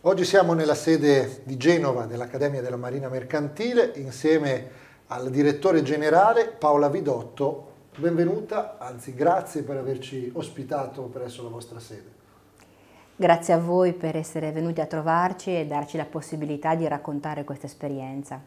Oggi siamo nella sede di Genova dell'Accademia della Marina Mercantile insieme al direttore generale Paola Vidotto. Benvenuta, anzi grazie per averci ospitato presso la vostra sede. Grazie a voi per essere venuti a trovarci e darci la possibilità di raccontare questa esperienza.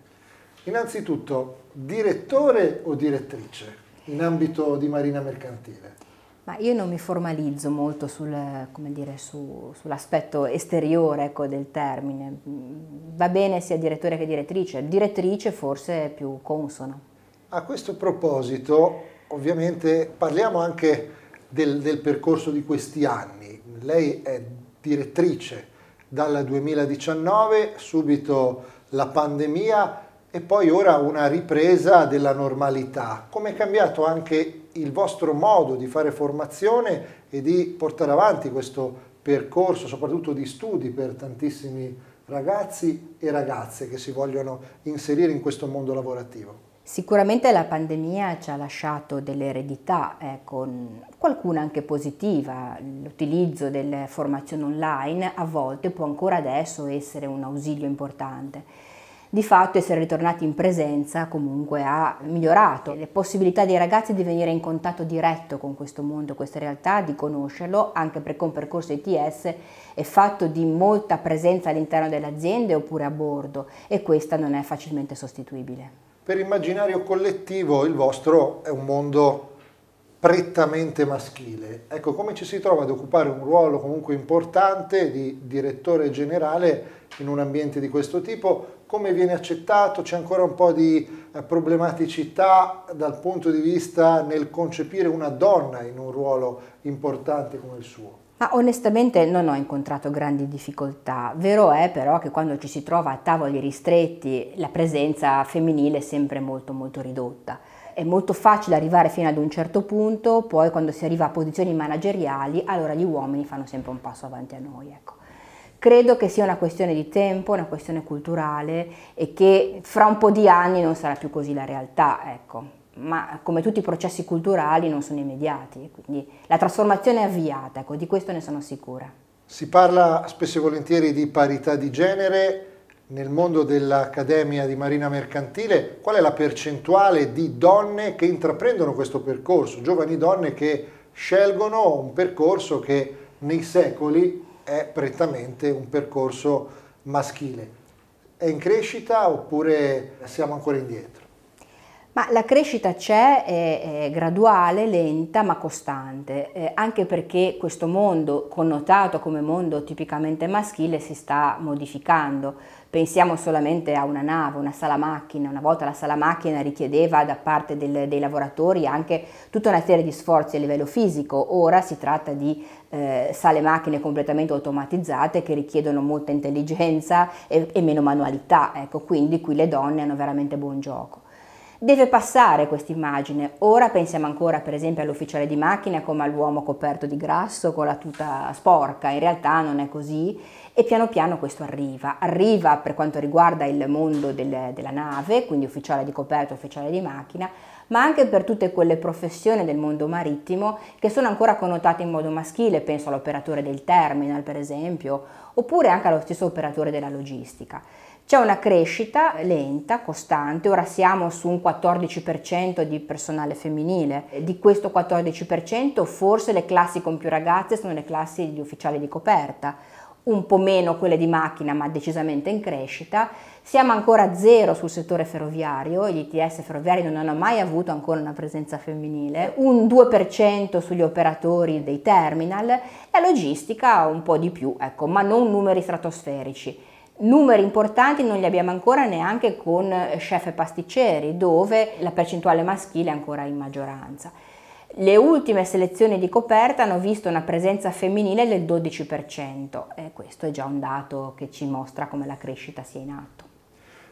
Innanzitutto, direttore o direttrice in ambito di Marina Mercantile? Ma io non mi formalizzo molto sul, su, sull'aspetto esteriore ecco, del termine, mm, va bene sia direttore che direttrice, direttrice forse è più consona. A questo proposito, ovviamente parliamo anche del, del percorso di questi anni. Lei è direttrice dal 2019, subito la pandemia, e poi ora una ripresa della normalità. Come è cambiato anche il vostro modo di fare formazione e di portare avanti questo percorso, soprattutto di studi per tantissimi ragazzi e ragazze che si vogliono inserire in questo mondo lavorativo? Sicuramente la pandemia ci ha lasciato delle eredità, eh, con qualcuna anche positiva. L'utilizzo delle formazioni online a volte può ancora adesso essere un ausilio importante di fatto essere ritornati in presenza comunque ha migliorato le possibilità dei ragazzi di venire in contatto diretto con questo mondo, questa realtà, di conoscerlo, anche perché un percorso ITS è fatto di molta presenza all'interno delle aziende oppure a bordo e questa non è facilmente sostituibile. Per immaginario collettivo il vostro è un mondo prettamente maschile. Ecco, come ci si trova ad occupare un ruolo comunque importante di direttore generale in un ambiente di questo tipo? Come viene accettato? C'è ancora un po' di eh, problematicità dal punto di vista nel concepire una donna in un ruolo importante come il suo? Ma onestamente non ho incontrato grandi difficoltà. Vero è però che quando ci si trova a tavoli ristretti la presenza femminile è sempre molto molto ridotta è molto facile arrivare fino ad un certo punto, poi quando si arriva a posizioni manageriali, allora gli uomini fanno sempre un passo avanti a noi. Ecco. Credo che sia una questione di tempo, una questione culturale e che fra un po' di anni non sarà più così la realtà, ecco. ma come tutti i processi culturali non sono immediati, quindi la trasformazione è avviata, ecco, di questo ne sono sicura. Si parla spesso e volentieri di parità di genere, nel mondo dell'Accademia di Marina Mercantile, qual è la percentuale di donne che intraprendono questo percorso, giovani donne che scelgono un percorso che nei secoli è prettamente un percorso maschile. È in crescita oppure siamo ancora indietro? Ma la crescita c'è, è, è, graduale, lenta ma costante, eh, anche perché questo mondo, connotato come mondo tipicamente maschile, si sta modificando. Pensiamo solamente a una nave, una sala macchina. Una volta la sala macchina richiedeva da parte del, dei lavoratori anche tutta una serie di sforzi a livello fisico, ora si tratta di eh, sale macchine completamente automatizzate che richiedono molta intelligenza e, e meno manualità, ecco, quindi qui le donne hanno veramente buon gioco deve passare questa immagine. Ora pensiamo ancora per esempio all'ufficiale di macchina come all'uomo coperto di grasso con la tuta sporca, in realtà non è così e piano piano questo arriva. Arriva per quanto riguarda il mondo del, della nave, quindi ufficiale di coperto, ufficiale di macchina, ma anche per tutte quelle professioni del mondo marittimo che sono ancora connotate in modo maschile, penso all'operatore del terminal per esempio, oppure anche allo stesso operatore della logistica. C'è una crescita lenta, costante, ora siamo su un 14% di personale femminile, di questo 14% forse le classi con più ragazze sono le classi di ufficiali di coperta, un po' meno quelle di macchina ma decisamente in crescita, siamo ancora a zero sul settore ferroviario, gli ITS ferroviari non hanno mai avuto ancora una presenza femminile, un 2% sugli operatori dei terminal, la logistica un po' di più, ecco, ma non numeri stratosferici. Numeri importanti non li abbiamo ancora neanche con chef e pasticceri, dove la percentuale maschile è ancora in maggioranza. Le ultime selezioni di coperta hanno visto una presenza femminile del 12% e questo è già un dato che ci mostra come la crescita sia in atto.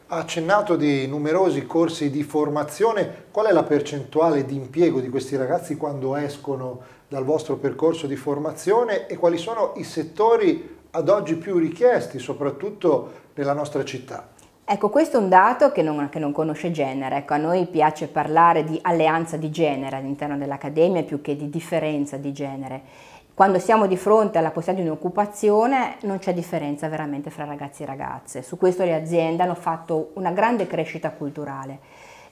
Ha accennato di numerosi corsi di formazione, qual è la percentuale di impiego di questi ragazzi quando escono dal vostro percorso di formazione e quali sono i settori ad oggi più richiesti, soprattutto nella nostra città. Ecco, questo è un dato che non, che non conosce genere, ecco, a noi piace parlare di alleanza di genere all'interno dell'Accademia più che di differenza di genere. Quando siamo di fronte alla possibilità di un'occupazione non c'è differenza veramente fra ragazzi e ragazze, su questo le aziende hanno fatto una grande crescita culturale.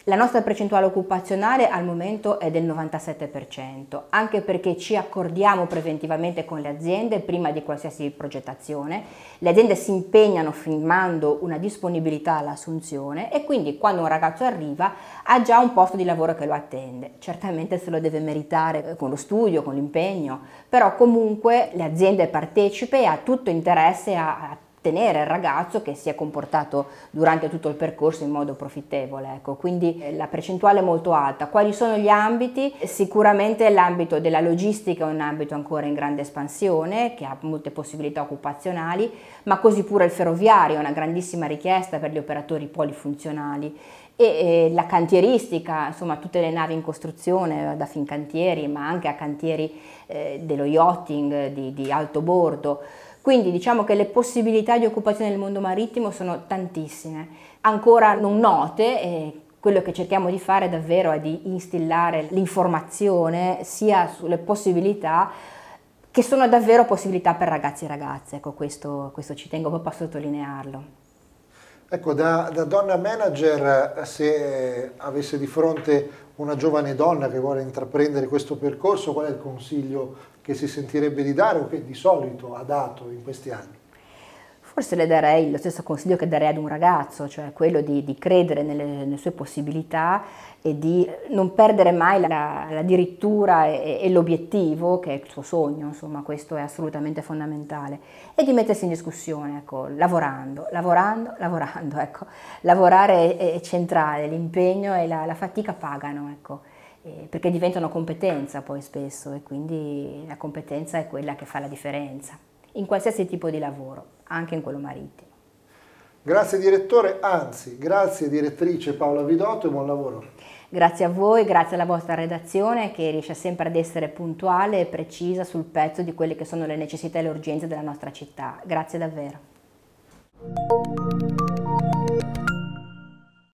La nostra percentuale occupazionale al momento è del 97%, anche perché ci accordiamo preventivamente con le aziende prima di qualsiasi progettazione, le aziende si impegnano firmando una disponibilità all'assunzione e quindi quando un ragazzo arriva ha già un posto di lavoro che lo attende, certamente se lo deve meritare con lo studio, con l'impegno, però comunque le aziende partecipe e ha tutto interesse a, a tenere il ragazzo che si è comportato durante tutto il percorso in modo profittevole. Ecco. Quindi eh, la percentuale è molto alta. Quali sono gli ambiti? Sicuramente l'ambito della logistica è un ambito ancora in grande espansione, che ha molte possibilità occupazionali, ma così pure il ferroviario, è una grandissima richiesta per gli operatori polifunzionali e eh, la cantieristica, insomma tutte le navi in costruzione, eh, da fincantieri ma anche a cantieri eh, dello yachting, di, di alto bordo. Quindi diciamo che le possibilità di occupazione nel mondo marittimo sono tantissime, ancora non note e quello che cerchiamo di fare davvero è di instillare l'informazione sia sulle possibilità che sono davvero possibilità per ragazzi e ragazze, ecco questo, questo ci tengo proprio a sottolinearlo. Ecco, da, da donna manager, se avesse di fronte una giovane donna che vuole intraprendere questo percorso, qual è il consiglio che si sentirebbe di dare o che di solito ha dato in questi anni? forse le darei lo stesso consiglio che darei ad un ragazzo, cioè quello di, di credere nelle, nelle, sue possibilità e di non perdere mai la, la dirittura e, e l'obiettivo che è il suo sogno, insomma questo è assolutamente fondamentale, e di mettersi in discussione, ecco, lavorando, lavorando, lavorando, ecco. lavorare è, è centrale, l'impegno e la, la fatica pagano, ecco. perché diventano competenza poi spesso e quindi la competenza è quella che fa la differenza in qualsiasi tipo di lavoro anche in quello marittimo. Grazie direttore, anzi grazie direttrice Paola Vidotto e buon lavoro. Grazie a voi, grazie alla vostra redazione che riesce sempre ad essere puntuale e precisa sul pezzo di quelle che sono le necessità e le urgenze della nostra città. Grazie davvero.